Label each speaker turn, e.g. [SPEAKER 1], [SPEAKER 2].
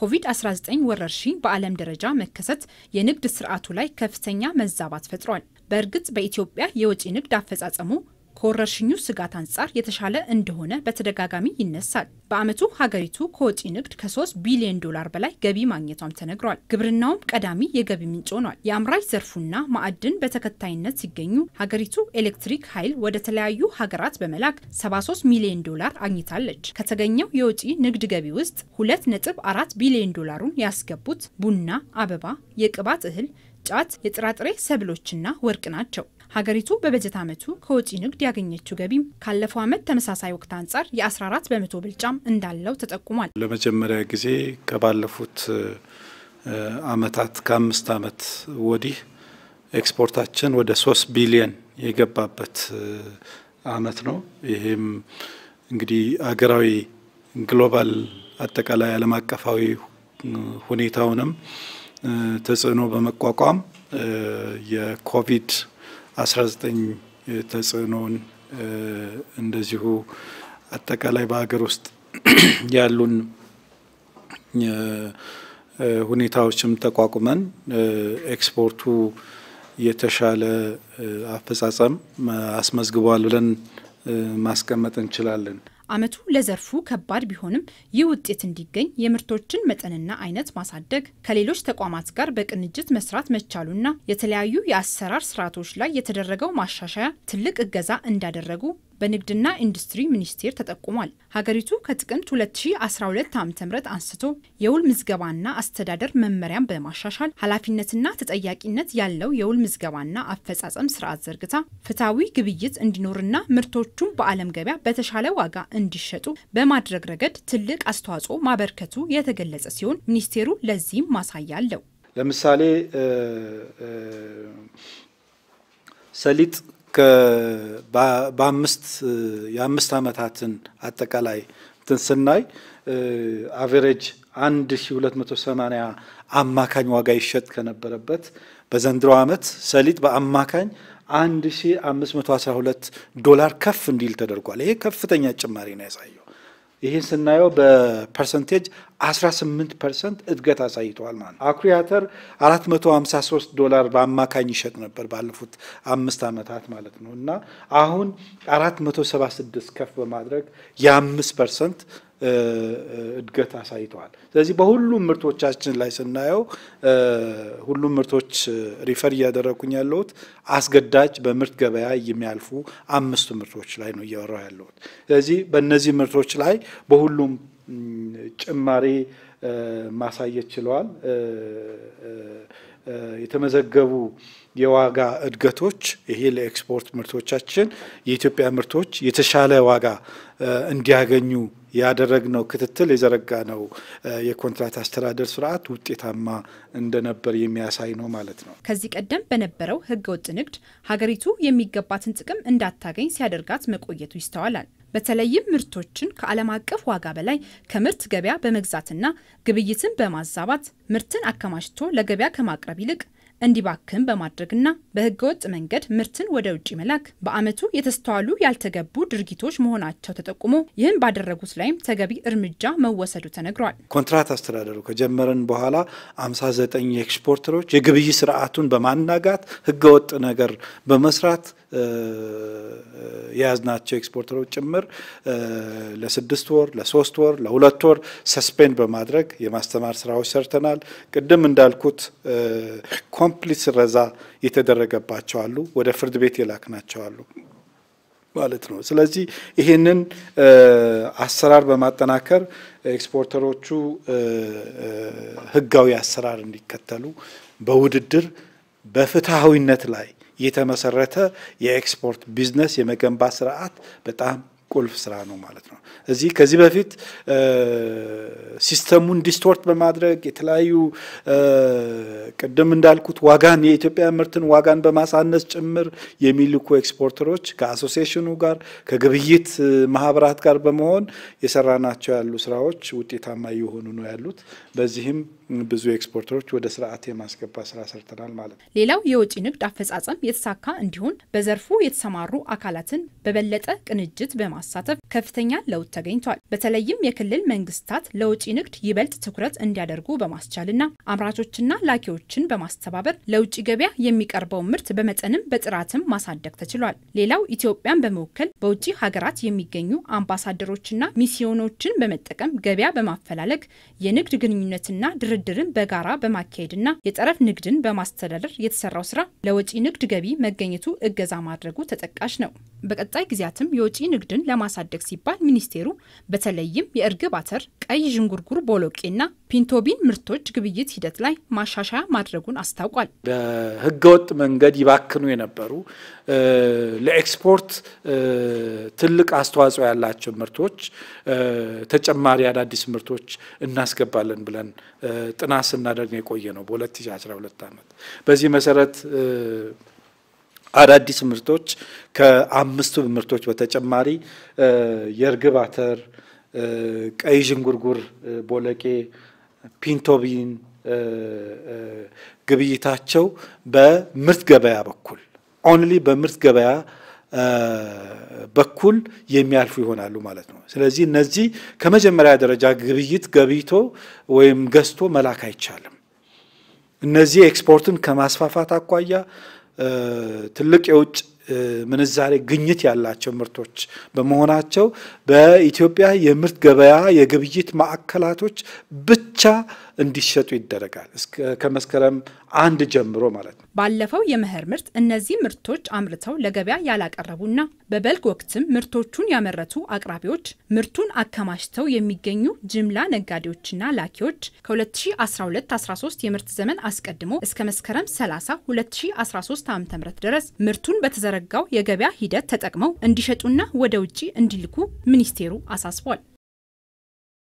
[SPEAKER 1] ኮቪድ-19 ወረርሽኝ በዓለም ደረጃ መከሰት የንግድ ስርዓቱ ላይ ከፍተኛ መዛባት ፈጥሯል። በእርግጥ በኢትዮጵያ የወጪ ንግድ አፈጻጸሙ ከወረርሽኙ ስጋት አንጻር የተሻለ እንደሆነ በተደጋጋሚ ይነሳል። በዓመቱ ሀገሪቱ ከወጪ ንግድ ከ3 ቢሊዮን ዶላር በላይ ገቢ ማግኘቷም ተነግሯል። ግብርናውም ቀዳሚ የገቢ ምንጭ ሆኗል። የአምራች ዘርፉና ማዕድን በተከታይነት ሲገኙ ሀገሪቱ ኤሌክትሪክ ኃይል ወደ ተለያዩ ሀገራት በመላክ 73 ሚሊዮን ዶላር አግኝታለች። ከተገኘው የወጪ ንግድ ገቢ ውስጥ 2.4 ቢሊዮን ዶላሩን ያስገቡት ቡና፣ አበባ፣ የቅባት እህል፣ ጫት፣ የጥራጥሬ ሰብሎችና ወርቅ ናቸው። ሀገሪቱ በበጀት ዓመቱ ከወጪ ንግድ ያገኘችው ገቢም ካለፈው ዓመት ተመሳሳይ ወቅት አንጻር የ14 በመቶ ብልጫም እንዳለው ተጠቁሟል።
[SPEAKER 2] ለመጀመሪያ ጊዜ ከባለፉት ዓመታት ከአምስት ዓመት ወዲህ ኤክስፖርታችን ወደ ሶስት ቢሊየን የገባበት ዓመት ነው። ይህም እንግዲህ አገራዊ ግሎባል አጠቃላይ ዓለም አቀፋዊ ሁኔታውንም ተጽዕኖ በመቋቋም የኮቪድ 19 ተጽዕኖውን እንደዚሁ አጠቃላይ በሀገር ውስጥ ያሉን ሁኔታዎችም ተቋቁመን ኤክስፖርቱ የተሻለ አፈጻጸም አስመዝግቧል ብለን ማስቀመጥ እንችላለን።
[SPEAKER 1] አመቱ ለዘርፉ ከባድ ቢሆንም ይህ ውጤት እንዲገኝ የምርቶችን መጠንና አይነት ማሳደግ፣ ከሌሎች ተቋማት ጋር በቅንጅት መስራት መቻሉና የተለያዩ የአሰራር ስርዓቶች ላይ የተደረገው ማሻሻያ ትልቅ እገዛ እንዳደረጉ በንግድና ኢንዱስትሪ ሚኒስቴር ተጠቁሟል። ሀገሪቱ ከጥቅምት 2012 ዓ ም አንስቶ የውል ምዝገባና አስተዳደር መመሪያን በማሻሻል ኃላፊነትና ተጠያቂነት ያለው የውል ምዝገባና አፈጻጸም ስርዓት ዘርግታ ፍትሐዊ ግብይት እንዲኖርና ምርቶቹም በዓለም ገበያ በተሻለ ዋጋ እንዲሸጡ በማድረግ ረገድ ትልቅ አስተዋጽኦ ማበርከቱ የተገለጸ ሲሆን ሚኒስቴሩ ለዚህም ማሳያ አለው።
[SPEAKER 2] ለምሳሌ ሰሊጥ በአምስት የአምስት ዓመታትን አጠቃላይ እንትን ስናይ አቬሬጅ 1280 አማካኝ ዋጋ ይሸጥ ከነበረበት በዘንድሮ ዓመት ሰሊጥ በአማካኝ 1512 ዶላር ከፍ እንዲል ተደርጓል። ይሄ ከፍተኛ ጭማሪ ነው ያሳየው። ይህን ስናየው በፐርሰንቴጅ 18 ፐርሰንት እድገት አሳይተዋል ማለት ነው። አኩሪ አተር 453 ዶላር በአማካኝ ይሸጥ ነበር ባለፉት አምስት ዓመታት ማለት ነው እና አሁን 476 ከፍ በማድረግ የ5 ፐርሰንት እድገት አሳይተዋል። ስለዚህ በሁሉም ምርቶቻችን ላይ ስናየው ሁሉም ምርቶች ሪፈር እያደረግኩኝ ያለሁት አስገዳጅ በምርት ገበያ የሚያልፉ አምስቱ ምርቶች ላይ ነው እያወራሁ ያለሁት። ስለዚህ በእነዚህ ምርቶች ላይ በሁሉም ጭማሬ ማሳየት ችለዋል። የተመዘገቡ የዋጋ እድገቶች ይሄ ለኤክስፖርት ምርቶቻችን የኢትዮጵያ ምርቶች የተሻለ ዋጋ እንዲያገኙ ያደረግነው ክትትል የዘረጋነው የኮንትራት አስተዳደር ስርዓት ውጤታማ እንደነበር የሚያሳይ ነው ማለት ነው።
[SPEAKER 1] ከዚህ ቀደም በነበረው ህገወጥ ንግድ ሀገሪቱ የሚገባትን ጥቅም እንዳታገኝ ሲያደርጋት መቆየቱ ይስተዋላል። በተለይም ምርቶችን ከዓለም አቀፍ ዋጋ በላይ ከምርት ገበያ በመግዛትና ግብይትን በማዛባት ምርትን አከማችቶ ለገበያ ከማቅረብ ይልቅ እንዲባክን በማድረግና በህገወጥ መንገድ ምርትን ወደ ውጭ መላክ በአመቱ የተስተዋሉ ያልተገቡ ድርጊቶች መሆናቸው ተጠቁሞ ይህን ባደረጉት ላይም ተገቢ እርምጃ መወሰዱ ተነግሯል።
[SPEAKER 2] ኮንትራት አስተዳደሩ ከጀመረን በኋላ 59 ኤክስፖርተሮች የግብይ ስርዓቱን በማናጋት ህገወጥ ነገር በመስራት የያዝናቸው ኤክስፖርተሮች ጭምር ለስድስት ወር፣ ለሶስት ወር፣ ለሁለት ወር ሰስፔንድ በማድረግ የማስተማር ስራዎች ሰርተናል። ቅድም እንዳልኩት ኮምፕሊት ስረዛ የተደረገባቸው አሉ፣ ወደ ፍርድ ቤት የላክናቸው አሉ ማለት ነው። ስለዚህ ይህንን አሰራር በማጠናከር ኤክስፖርተሮቹ ህጋዊ አሰራር እንዲከተሉ በውድድር በፍትሐዊነት ላይ የተመሰረተ የኤክስፖርት ቢዝነስ የመገንባት ስርዓት በጣም ቁልፍ ስራ ነው ማለት ነው። እዚህ ከዚህ በፊት ሲስተሙን ዲስቶርት በማድረግ የተለያዩ ቅድም እንዳልኩት ዋጋን የኢትዮጵያ ምርትን ዋጋን በማሳነስ ጭምር የሚልኩ ኤክስፖርተሮች ከአሶሲሽኑ ጋር ከግብይት ማህበራት ጋር በመሆን የሰራናቸው ያሉ ስራዎች ውጤታማ እየሆኑ ነው ያሉት። በዚህም ብዙ ኤክስፖርተሮች ወደ ስርዓት የማስገባት ስራ ሰርተናል ማለት ነው።
[SPEAKER 1] ሌላው የወጪ ንግድ አፈጻጸም የተሳካ እንዲሆን በዘርፉ የተሰማሩ አካላትን በበለጠ ቅንጅት በማሳተፍ ከፍተኛ ለውጥ ተገኝቷል። በተለይም የክልል መንግስታት ለውጪ ንግድ ይበልጥ ትኩረት እንዲያደርጉ በማስቻልና አምራቾችና ላኪዎችን በማስተባበር ለውጭ ገበያ የሚቀርበውን ምርት በመጠንም በጥራትም ማሳደግ ተችሏል። ሌላው ኢትዮጵያን በመወከል በውጭ ሀገራት የሚገኙ አምባሳደሮችና ሚስዮኖችን በመጠቀም ገበያ በማፈላለግ የንግድ ግንኙነትና ድርድርን በጋራ በማካሄድና የጠረፍ ንግድን በማስተዳደር የተሰራው ስራ ለወጪ ንግድ ገቢ መገኘቱ እገዛ ማድረጉ ተጠቃሽ ነው። በቀጣይ ጊዜያትም የወጪ ንግድን ለማሳደግ ለማሳደግ ሲባል ሚኒስቴሩ በተለይም የእርግብ አተር፣ ቀይ ዥንጉርጉር ቦሎቄና ፒንቶቢን ምርቶች ግብይት ሂደት ላይ ማሻሻያ ማድረጉን አስታውቋል።
[SPEAKER 2] በህገወጥ መንገድ ይባክኑ የነበሩ ለኤክስፖርት ትልቅ አስተዋጽኦ ያላቸው ምርቶች ተጨማሪ አዳዲስ ምርቶች እናስገባለን ብለን ጥናት ስናደርግ የቆየ ነው በ2012 ዓመት በዚህ መሰረት አዳዲስ ምርቶች ከአምስቱ ምርቶች በተጨማሪ የእርግብ አተር፣ ቀይ ዥንጉርጉር ቦለቄ፣ ፒንቶቢን ግብይታቸው በምርት ገበያ በኩል ኦንሊ በምርት ገበያ በኩል የሚያልፉ ይሆናሉ ማለት ነው። ስለዚህ እነዚህ ከመጀመሪያ ደረጃ ግብይት ገብይቶ ወይም ገዝቶ መላክ አይቻልም። እነዚህ ኤክስፖርትን ከማስፋፋት አኳያ ትልቅ የውጭ ምንዛሬ ግኝት ያላቸው ምርቶች በመሆናቸው በኢትዮጵያ የምርት ገበያ የግብይት ማዕከላቶች ብቻ እንዲሸጡ ይደረጋል። ከመስከረም አንድ ጀምሮ ማለት ነው።
[SPEAKER 1] ባለፈው የመኸር ምርት እነዚህ ምርቶች አምርተው ለገበያ ያላቀረቡና በበልግ ወቅትም ምርቶቹን ያመረቱ አቅራቢዎች ምርቱን አከማችተው የሚገኙ ጅምላ ነጋዴዎችና ላኪዎች ከ2012/13 የምርት ዘመን አስቀድሞ እስከ መስከረም 30 2013 ዓ.ም ድረስ ምርቱን በተዘረጋው የገበያ ሂደት ተጠቅመው እንዲሸጡና ወደ ውጭ እንዲልኩ ሚኒስቴሩ አሳስቧል።